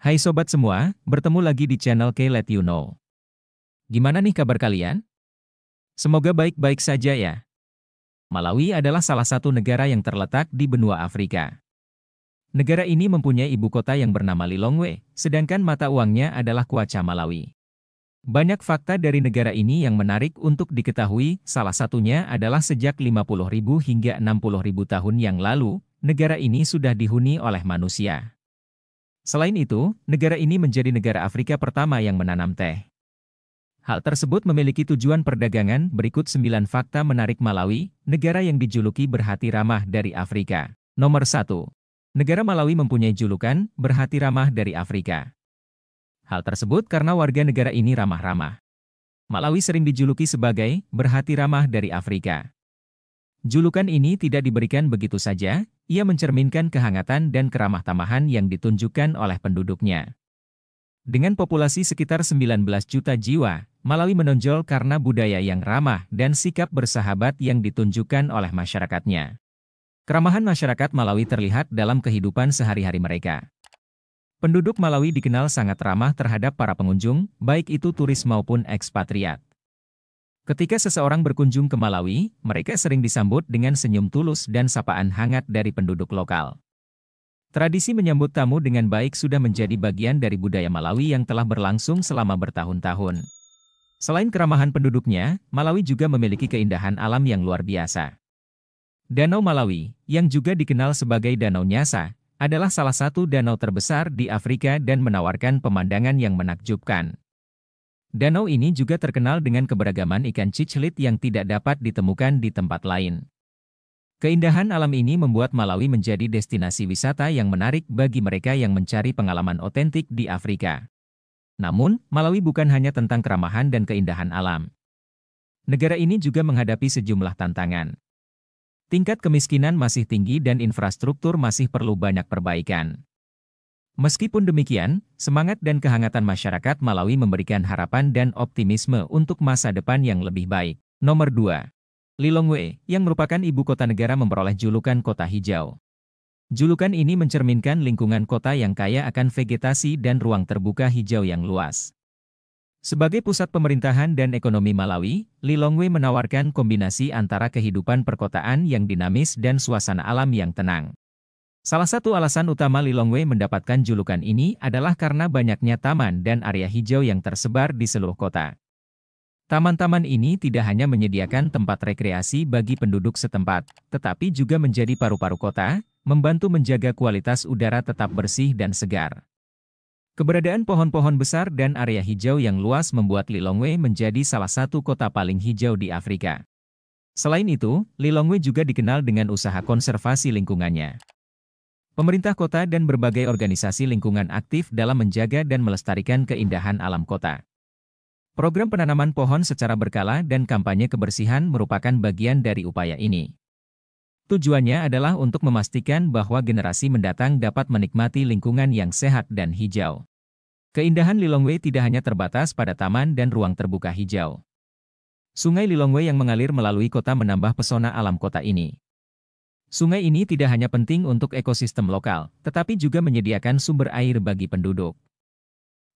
Hai sobat semua, bertemu lagi di channel K Let You Know. Gimana nih kabar kalian? Semoga baik-baik saja ya. Malawi adalah salah satu negara yang terletak di benua Afrika. Negara ini mempunyai ibu kota yang bernama Lilongwe, sedangkan mata uangnya adalah Kuaca Malawi. Banyak fakta dari negara ini yang menarik untuk diketahui, salah satunya adalah sejak 50.000 hingga 60.000 tahun yang lalu, negara ini sudah dihuni oleh manusia. Selain itu, negara ini menjadi negara Afrika pertama yang menanam teh. Hal tersebut memiliki tujuan perdagangan berikut sembilan fakta menarik Malawi, negara yang dijuluki berhati ramah dari Afrika. Nomor satu, Negara Malawi mempunyai julukan berhati ramah dari Afrika. Hal tersebut karena warga negara ini ramah-ramah. Malawi sering dijuluki sebagai berhati ramah dari Afrika. Julukan ini tidak diberikan begitu saja, ia mencerminkan kehangatan dan keramah tamahan yang ditunjukkan oleh penduduknya. Dengan populasi sekitar 19 juta jiwa, Malawi menonjol karena budaya yang ramah dan sikap bersahabat yang ditunjukkan oleh masyarakatnya. Keramahan masyarakat Malawi terlihat dalam kehidupan sehari-hari mereka. Penduduk Malawi dikenal sangat ramah terhadap para pengunjung, baik itu turis maupun ekspatriat. Ketika seseorang berkunjung ke Malawi, mereka sering disambut dengan senyum tulus dan sapaan hangat dari penduduk lokal. Tradisi menyambut tamu dengan baik sudah menjadi bagian dari budaya Malawi yang telah berlangsung selama bertahun-tahun. Selain keramahan penduduknya, Malawi juga memiliki keindahan alam yang luar biasa. Danau Malawi, yang juga dikenal sebagai Danau Nyasa, adalah salah satu danau terbesar di Afrika dan menawarkan pemandangan yang menakjubkan. Danau ini juga terkenal dengan keberagaman ikan cichlid yang tidak dapat ditemukan di tempat lain. Keindahan alam ini membuat Malawi menjadi destinasi wisata yang menarik bagi mereka yang mencari pengalaman otentik di Afrika. Namun, Malawi bukan hanya tentang keramahan dan keindahan alam. Negara ini juga menghadapi sejumlah tantangan. Tingkat kemiskinan masih tinggi dan infrastruktur masih perlu banyak perbaikan. Meskipun demikian, semangat dan kehangatan masyarakat Malawi memberikan harapan dan optimisme untuk masa depan yang lebih baik. Nomor 2. Lilongwe, yang merupakan ibu kota negara memperoleh julukan kota hijau. Julukan ini mencerminkan lingkungan kota yang kaya akan vegetasi dan ruang terbuka hijau yang luas. Sebagai pusat pemerintahan dan ekonomi Malawi, Lilongwe menawarkan kombinasi antara kehidupan perkotaan yang dinamis dan suasana alam yang tenang. Salah satu alasan utama Lilongwe mendapatkan julukan ini adalah karena banyaknya taman dan area hijau yang tersebar di seluruh kota. Taman-taman ini tidak hanya menyediakan tempat rekreasi bagi penduduk setempat, tetapi juga menjadi paru-paru kota, membantu menjaga kualitas udara tetap bersih dan segar. Keberadaan pohon-pohon besar dan area hijau yang luas membuat Lilongwe menjadi salah satu kota paling hijau di Afrika. Selain itu, Lilongwe juga dikenal dengan usaha konservasi lingkungannya. Pemerintah kota dan berbagai organisasi lingkungan aktif dalam menjaga dan melestarikan keindahan alam kota. Program penanaman pohon secara berkala dan kampanye kebersihan merupakan bagian dari upaya ini. Tujuannya adalah untuk memastikan bahwa generasi mendatang dapat menikmati lingkungan yang sehat dan hijau. Keindahan Lilongwe tidak hanya terbatas pada taman dan ruang terbuka hijau. Sungai Lilongwe yang mengalir melalui kota menambah pesona alam kota ini. Sungai ini tidak hanya penting untuk ekosistem lokal, tetapi juga menyediakan sumber air bagi penduduk.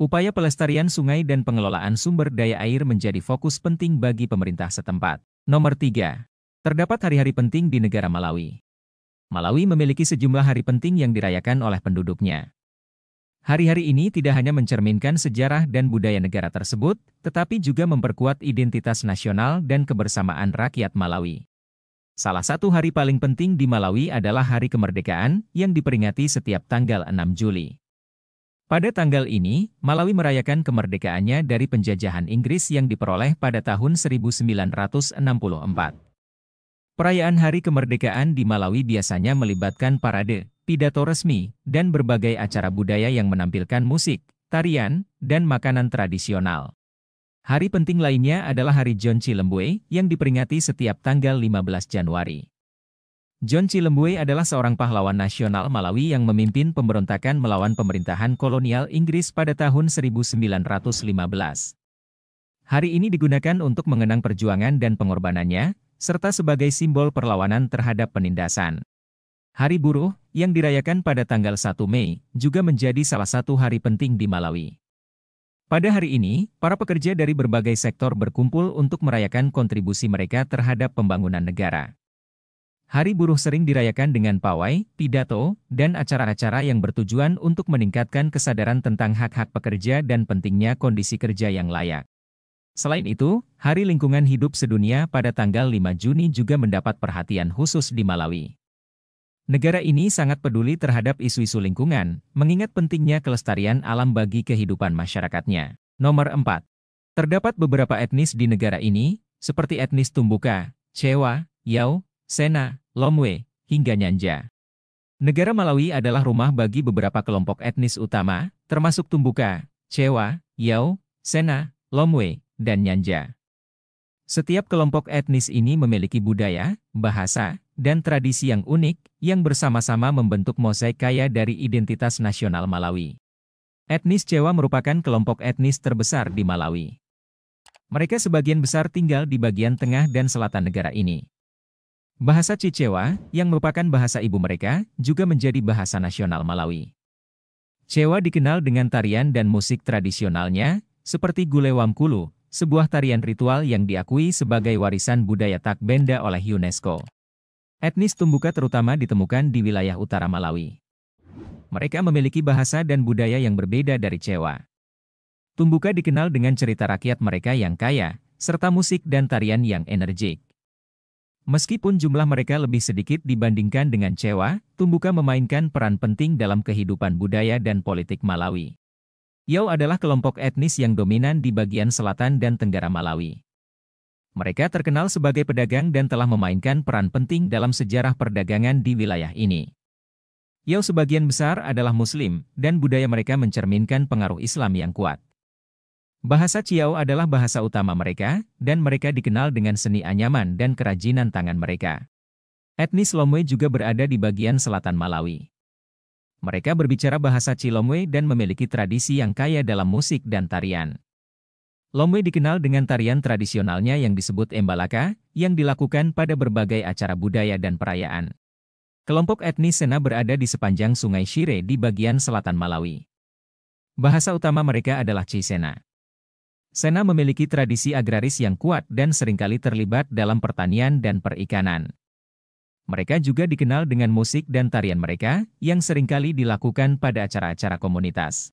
Upaya pelestarian sungai dan pengelolaan sumber daya air menjadi fokus penting bagi pemerintah setempat. Nomor 3. Terdapat hari-hari penting di negara Malawi. Malawi memiliki sejumlah hari penting yang dirayakan oleh penduduknya. Hari-hari ini tidak hanya mencerminkan sejarah dan budaya negara tersebut, tetapi juga memperkuat identitas nasional dan kebersamaan rakyat Malawi. Salah satu hari paling penting di Malawi adalah Hari Kemerdekaan yang diperingati setiap tanggal 6 Juli. Pada tanggal ini, Malawi merayakan kemerdekaannya dari penjajahan Inggris yang diperoleh pada tahun 1964. Perayaan Hari Kemerdekaan di Malawi biasanya melibatkan parade, pidato resmi, dan berbagai acara budaya yang menampilkan musik, tarian, dan makanan tradisional. Hari penting lainnya adalah Hari John Cilembue yang diperingati setiap tanggal 15 Januari. John Cilembue adalah seorang pahlawan nasional Malawi yang memimpin pemberontakan melawan pemerintahan kolonial Inggris pada tahun 1915. Hari ini digunakan untuk mengenang perjuangan dan pengorbanannya, serta sebagai simbol perlawanan terhadap penindasan. Hari Buruh, yang dirayakan pada tanggal 1 Mei, juga menjadi salah satu hari penting di Malawi. Pada hari ini, para pekerja dari berbagai sektor berkumpul untuk merayakan kontribusi mereka terhadap pembangunan negara. Hari buruh sering dirayakan dengan pawai, pidato, dan acara-acara yang bertujuan untuk meningkatkan kesadaran tentang hak-hak pekerja dan pentingnya kondisi kerja yang layak. Selain itu, Hari Lingkungan Hidup Sedunia pada tanggal 5 Juni juga mendapat perhatian khusus di Malawi. Negara ini sangat peduli terhadap isu-isu lingkungan, mengingat pentingnya kelestarian alam bagi kehidupan masyarakatnya. Nomor 4. Terdapat beberapa etnis di negara ini, seperti etnis Tumbuka, Cewa, Yao, Sena, Lomwe, hingga Nyanja. Negara Malawi adalah rumah bagi beberapa kelompok etnis utama, termasuk Tumbuka, Cewa, Yao, Sena, Lomwe, dan Nyanja. Setiap kelompok etnis ini memiliki budaya, bahasa, dan tradisi yang unik, yang bersama-sama membentuk mozaik kaya dari identitas nasional Malawi. Etnis Cewa merupakan kelompok etnis terbesar di Malawi. Mereka sebagian besar tinggal di bagian tengah dan selatan negara ini. Bahasa Cicewa, yang merupakan bahasa ibu mereka, juga menjadi bahasa nasional Malawi. Cewa dikenal dengan tarian dan musik tradisionalnya, seperti Gulewamkulu, sebuah tarian ritual yang diakui sebagai warisan budaya Tak Benda oleh UNESCO. Etnis Tumbuka terutama ditemukan di wilayah utara Malawi. Mereka memiliki bahasa dan budaya yang berbeda dari Cewa. Tumbuka dikenal dengan cerita rakyat mereka yang kaya, serta musik dan tarian yang energik. Meskipun jumlah mereka lebih sedikit dibandingkan dengan Cewa, Tumbuka memainkan peran penting dalam kehidupan budaya dan politik Malawi. Yau adalah kelompok etnis yang dominan di bagian selatan dan tenggara Malawi. Mereka terkenal sebagai pedagang dan telah memainkan peran penting dalam sejarah perdagangan di wilayah ini. Yao sebagian besar adalah Muslim, dan budaya mereka mencerminkan pengaruh Islam yang kuat. Bahasa Ciao adalah bahasa utama mereka, dan mereka dikenal dengan seni anyaman dan kerajinan tangan mereka. Etnis Lomwe juga berada di bagian selatan Malawi. Mereka berbicara bahasa Cilomwe dan memiliki tradisi yang kaya dalam musik dan tarian. Lomwe dikenal dengan tarian tradisionalnya yang disebut Embalaka, yang dilakukan pada berbagai acara budaya dan perayaan. Kelompok etnis Sena berada di sepanjang sungai Shire di bagian selatan Malawi. Bahasa utama mereka adalah Cisena. Sena memiliki tradisi agraris yang kuat dan seringkali terlibat dalam pertanian dan perikanan. Mereka juga dikenal dengan musik dan tarian mereka, yang seringkali dilakukan pada acara-acara komunitas.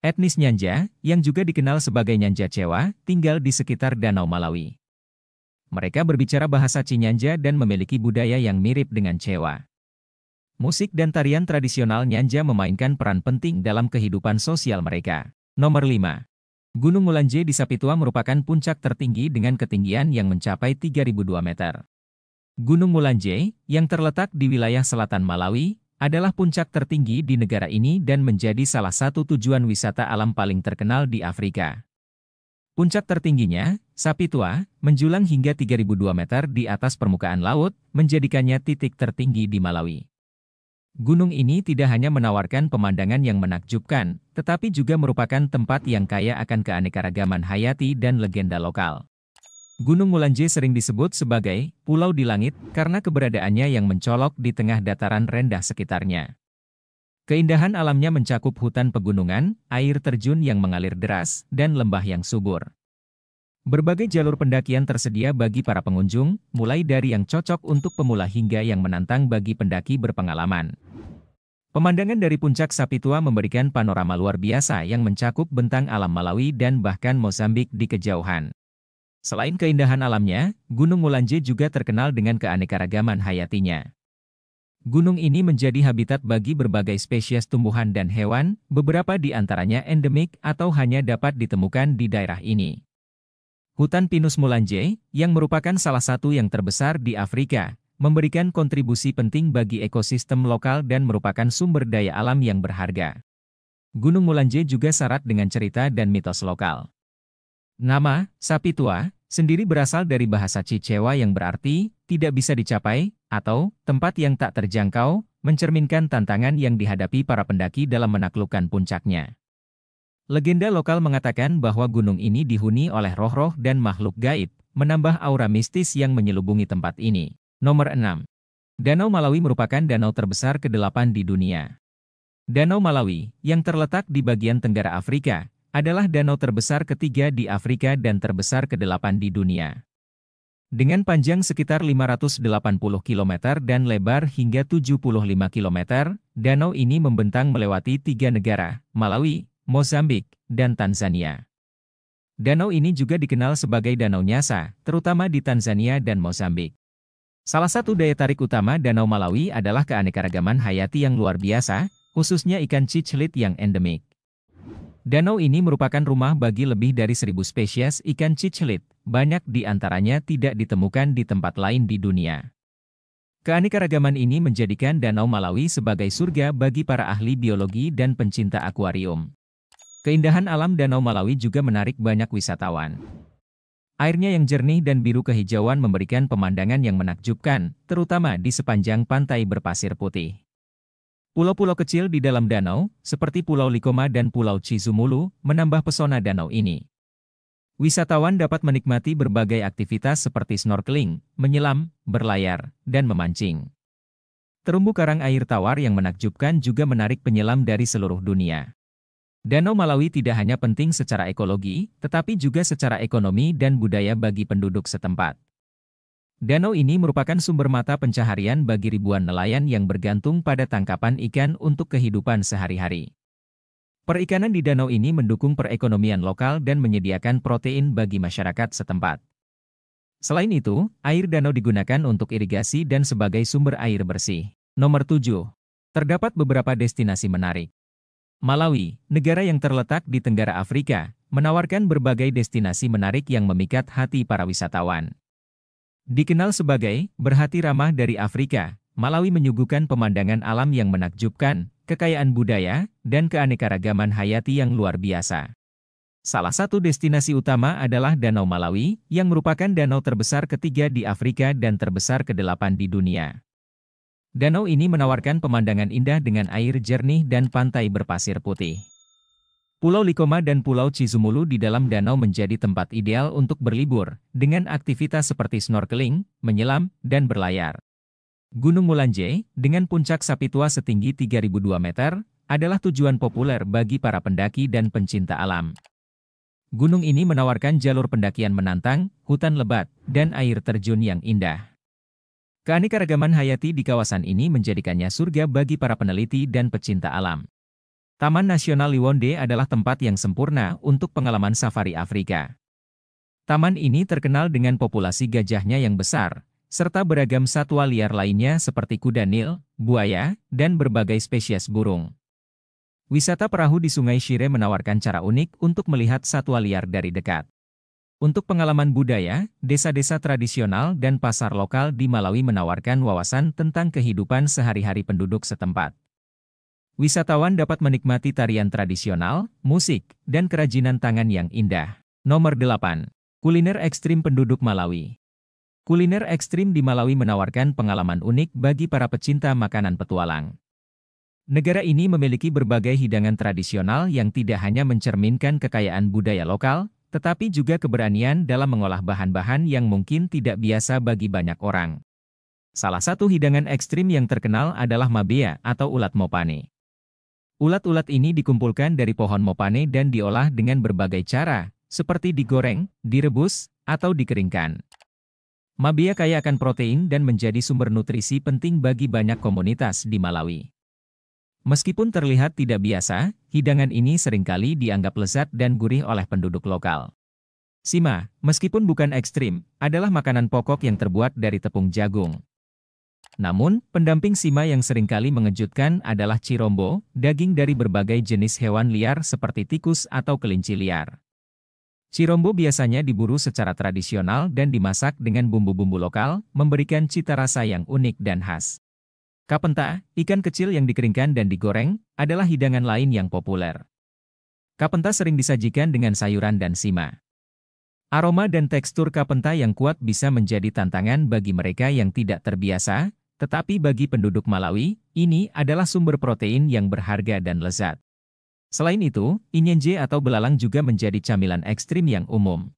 Etnis Nyanja, yang juga dikenal sebagai Nyanja Cewa, tinggal di sekitar Danau Malawi. Mereka berbicara bahasa Cinyanja dan memiliki budaya yang mirip dengan Cewa. Musik dan tarian tradisional Nyanja memainkan peran penting dalam kehidupan sosial mereka. Nomor 5. Gunung Mulanje di Sapitua merupakan puncak tertinggi dengan ketinggian yang mencapai 3002 meter. Gunung Mulanje, yang terletak di wilayah selatan Malawi, adalah puncak tertinggi di negara ini dan menjadi salah satu tujuan wisata alam paling terkenal di Afrika. Puncak tertingginya, Sapi Tua, menjulang hingga 3002 meter di atas permukaan laut, menjadikannya titik tertinggi di Malawi. Gunung ini tidak hanya menawarkan pemandangan yang menakjubkan, tetapi juga merupakan tempat yang kaya akan keanekaragaman hayati dan legenda lokal. Gunung Mulanje sering disebut sebagai pulau di langit karena keberadaannya yang mencolok di tengah dataran rendah sekitarnya. Keindahan alamnya mencakup hutan pegunungan, air terjun yang mengalir deras, dan lembah yang subur. Berbagai jalur pendakian tersedia bagi para pengunjung, mulai dari yang cocok untuk pemula hingga yang menantang bagi pendaki berpengalaman. Pemandangan dari puncak Sapitua memberikan panorama luar biasa yang mencakup bentang alam Malawi dan bahkan Mozambik di kejauhan. Selain keindahan alamnya, Gunung Mulanje juga terkenal dengan keanekaragaman hayatinya. Gunung ini menjadi habitat bagi berbagai spesies tumbuhan dan hewan, beberapa di antaranya endemik atau hanya dapat ditemukan di daerah ini. Hutan Pinus Mulanje, yang merupakan salah satu yang terbesar di Afrika, memberikan kontribusi penting bagi ekosistem lokal dan merupakan sumber daya alam yang berharga. Gunung Mulanje juga syarat dengan cerita dan mitos lokal. Nama, sapi tua, sendiri berasal dari bahasa Cicewa yang berarti, tidak bisa dicapai, atau, tempat yang tak terjangkau, mencerminkan tantangan yang dihadapi para pendaki dalam menaklukkan puncaknya. Legenda lokal mengatakan bahwa gunung ini dihuni oleh roh-roh dan makhluk gaib, menambah aura mistis yang menyelubungi tempat ini. Nomor 6. Danau Malawi merupakan danau terbesar ke-8 di dunia. Danau Malawi, yang terletak di bagian tenggara Afrika, adalah danau terbesar ketiga di Afrika dan terbesar kedelapan di dunia. Dengan panjang sekitar 580 km dan lebar hingga 75 km, danau ini membentang melewati tiga negara, Malawi, Mozambik, dan Tanzania. Danau ini juga dikenal sebagai Danau Nyasa, terutama di Tanzania dan Mozambik. Salah satu daya tarik utama Danau Malawi adalah keanekaragaman hayati yang luar biasa, khususnya ikan cichlid yang endemik. Danau ini merupakan rumah bagi lebih dari seribu spesies ikan cichlid, banyak di antaranya tidak ditemukan di tempat lain di dunia. Keanekaragaman ini menjadikan Danau Malawi sebagai surga bagi para ahli biologi dan pencinta akuarium. Keindahan alam Danau Malawi juga menarik banyak wisatawan. Airnya yang jernih dan biru kehijauan memberikan pemandangan yang menakjubkan, terutama di sepanjang pantai berpasir putih. Pulau-pulau kecil di dalam danau, seperti Pulau Likoma dan Pulau Cizumulu, menambah pesona danau ini. Wisatawan dapat menikmati berbagai aktivitas seperti snorkeling, menyelam, berlayar, dan memancing. Terumbu karang air tawar yang menakjubkan juga menarik penyelam dari seluruh dunia. Danau Malawi tidak hanya penting secara ekologi, tetapi juga secara ekonomi dan budaya bagi penduduk setempat. Danau ini merupakan sumber mata pencaharian bagi ribuan nelayan yang bergantung pada tangkapan ikan untuk kehidupan sehari-hari. Perikanan di danau ini mendukung perekonomian lokal dan menyediakan protein bagi masyarakat setempat. Selain itu, air danau digunakan untuk irigasi dan sebagai sumber air bersih. Nomor 7. Terdapat beberapa destinasi menarik. Malawi, negara yang terletak di Tenggara Afrika, menawarkan berbagai destinasi menarik yang memikat hati para wisatawan. Dikenal sebagai berhati ramah dari Afrika, Malawi menyuguhkan pemandangan alam yang menakjubkan, kekayaan budaya, dan keanekaragaman hayati yang luar biasa. Salah satu destinasi utama adalah Danau Malawi, yang merupakan danau terbesar ketiga di Afrika dan terbesar kedelapan di dunia. Danau ini menawarkan pemandangan indah dengan air jernih dan pantai berpasir putih. Pulau Likoma dan Pulau Cizumulu di dalam danau menjadi tempat ideal untuk berlibur, dengan aktivitas seperti snorkeling, menyelam, dan berlayar. Gunung Mulanje, dengan puncak sapi tua setinggi 3002 meter, adalah tujuan populer bagi para pendaki dan pencinta alam. Gunung ini menawarkan jalur pendakian menantang, hutan lebat, dan air terjun yang indah. Keanekaragaman hayati di kawasan ini menjadikannya surga bagi para peneliti dan pecinta alam. Taman Nasional Liwonde adalah tempat yang sempurna untuk pengalaman safari Afrika. Taman ini terkenal dengan populasi gajahnya yang besar, serta beragam satwa liar lainnya seperti kuda nil, buaya, dan berbagai spesies burung. Wisata perahu di Sungai Shire menawarkan cara unik untuk melihat satwa liar dari dekat. Untuk pengalaman budaya, desa-desa tradisional dan pasar lokal di Malawi menawarkan wawasan tentang kehidupan sehari-hari penduduk setempat wisatawan dapat menikmati tarian tradisional, musik, dan kerajinan tangan yang indah. Nomor 8. Kuliner ekstrim penduduk Malawi. Kuliner ekstrim di Malawi menawarkan pengalaman unik bagi para pecinta makanan petualang. Negara ini memiliki berbagai hidangan tradisional yang tidak hanya mencerminkan kekayaan budaya lokal, tetapi juga keberanian dalam mengolah bahan-bahan yang mungkin tidak biasa bagi banyak orang. Salah satu hidangan ekstrim yang terkenal adalah mabea atau ulat mopane. Ulat-ulat ini dikumpulkan dari pohon mopane dan diolah dengan berbagai cara, seperti digoreng, direbus, atau dikeringkan. Mabia kaya akan protein dan menjadi sumber nutrisi penting bagi banyak komunitas di Malawi. Meskipun terlihat tidak biasa, hidangan ini seringkali dianggap lezat dan gurih oleh penduduk lokal. Sima, meskipun bukan ekstrim, adalah makanan pokok yang terbuat dari tepung jagung. Namun, pendamping Sima yang seringkali mengejutkan adalah cirombo, daging dari berbagai jenis hewan liar seperti tikus atau kelinci liar. Cirombo biasanya diburu secara tradisional dan dimasak dengan bumbu-bumbu lokal, memberikan cita rasa yang unik dan khas. Kapenta, ikan kecil yang dikeringkan dan digoreng, adalah hidangan lain yang populer. Kapenta sering disajikan dengan sayuran dan sima. Aroma dan tekstur kapenta yang kuat bisa menjadi tantangan bagi mereka yang tidak terbiasa, tetapi bagi penduduk Malawi, ini adalah sumber protein yang berharga dan lezat. Selain itu, inyenje atau belalang juga menjadi camilan ekstrim yang umum.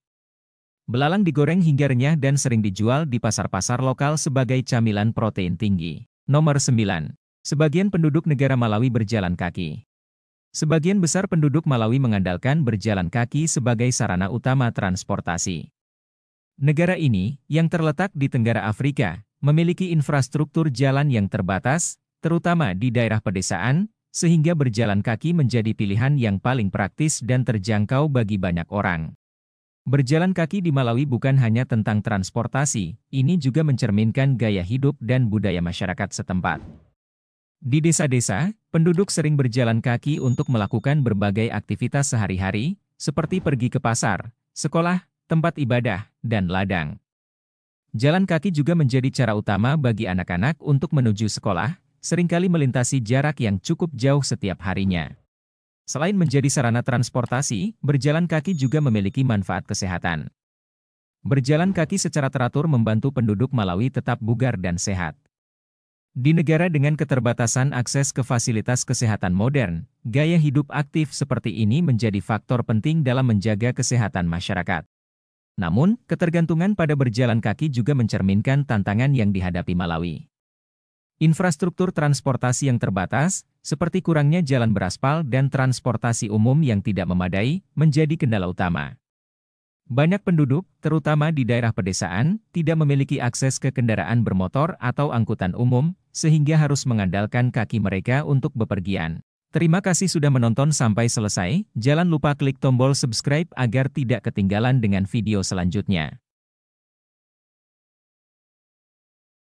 Belalang digoreng hingga renyah dan sering dijual di pasar-pasar lokal sebagai camilan protein tinggi. Nomor 9. Sebagian penduduk negara Malawi berjalan kaki. Sebagian besar penduduk Malawi mengandalkan berjalan kaki sebagai sarana utama transportasi. Negara ini, yang terletak di Tenggara Afrika, memiliki infrastruktur jalan yang terbatas, terutama di daerah pedesaan, sehingga berjalan kaki menjadi pilihan yang paling praktis dan terjangkau bagi banyak orang. Berjalan kaki di Malawi bukan hanya tentang transportasi, ini juga mencerminkan gaya hidup dan budaya masyarakat setempat. Di desa-desa, penduduk sering berjalan kaki untuk melakukan berbagai aktivitas sehari-hari, seperti pergi ke pasar, sekolah, tempat ibadah, dan ladang. Jalan kaki juga menjadi cara utama bagi anak-anak untuk menuju sekolah, seringkali melintasi jarak yang cukup jauh setiap harinya. Selain menjadi sarana transportasi, berjalan kaki juga memiliki manfaat kesehatan. Berjalan kaki secara teratur membantu penduduk Malawi tetap bugar dan sehat. Di negara dengan keterbatasan akses ke fasilitas kesehatan modern, gaya hidup aktif seperti ini menjadi faktor penting dalam menjaga kesehatan masyarakat. Namun, ketergantungan pada berjalan kaki juga mencerminkan tantangan yang dihadapi Malawi. Infrastruktur transportasi yang terbatas, seperti kurangnya jalan beraspal dan transportasi umum yang tidak memadai, menjadi kendala utama. Banyak penduduk, terutama di daerah pedesaan, tidak memiliki akses ke kendaraan bermotor atau angkutan umum, sehingga harus mengandalkan kaki mereka untuk bepergian. Terima kasih sudah menonton sampai selesai, jangan lupa klik tombol subscribe agar tidak ketinggalan dengan video selanjutnya.